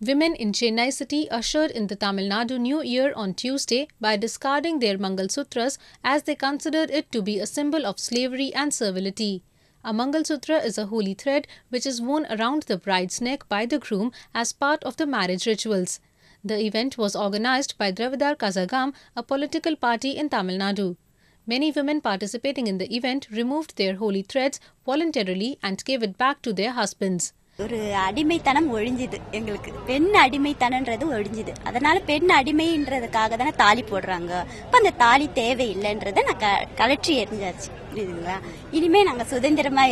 Women in Chennai city ushered in the Tamil Nadu New Year on Tuesday by discarding their Mangal Sutras as they considered it to be a symbol of slavery and servility. A Mangal Sutra is a holy thread which is worn around the bride's neck by the groom as part of the marriage rituals. The event was organized by Dravidar Kazagam, a political party in Tamil Nadu. Many women participating in the event removed their holy threads voluntarily and gave it back to their husbands. ஒரு அடிமைத்தனம் ஒழிஞ்சுது எங்களுக்கு பெண் அடிமைத்தனன்றது ஒழிஞ்சுது அதனால பெண் அடிமைன்றதுக்காக தானே தாலி போடுறாங்க அந்த தாலி நான் கலற்றி எரிஞ்சாச்சு புரியுதுங்களா இனிமே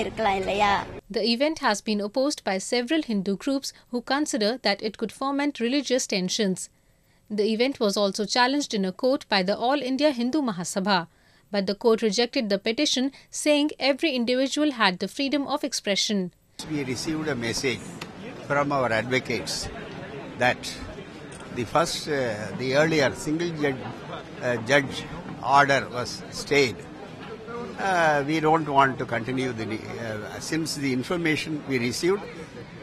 இருக்கலாம் இல்லையா The event has been opposed by several Hindu groups who consider that it could foment religious tensions. The event was also challenged in a court by the All India Hindu Mahasabha, but the court rejected the petition, saying every individual had the freedom of expression. We received a message from our advocates that the first, uh, the earlier single judge, uh, judge order was stayed. Uh, we don't want to continue the, uh, since the information we received,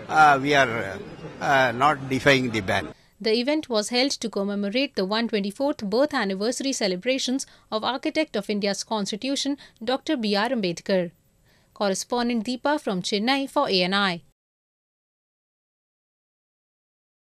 uh, we are uh, not defying the ban. The event was held to commemorate the 124th birth anniversary celebrations of Architect of India's Constitution, Dr. B.R. Ambedkar. Correspondent Deepa from Chennai for ANI.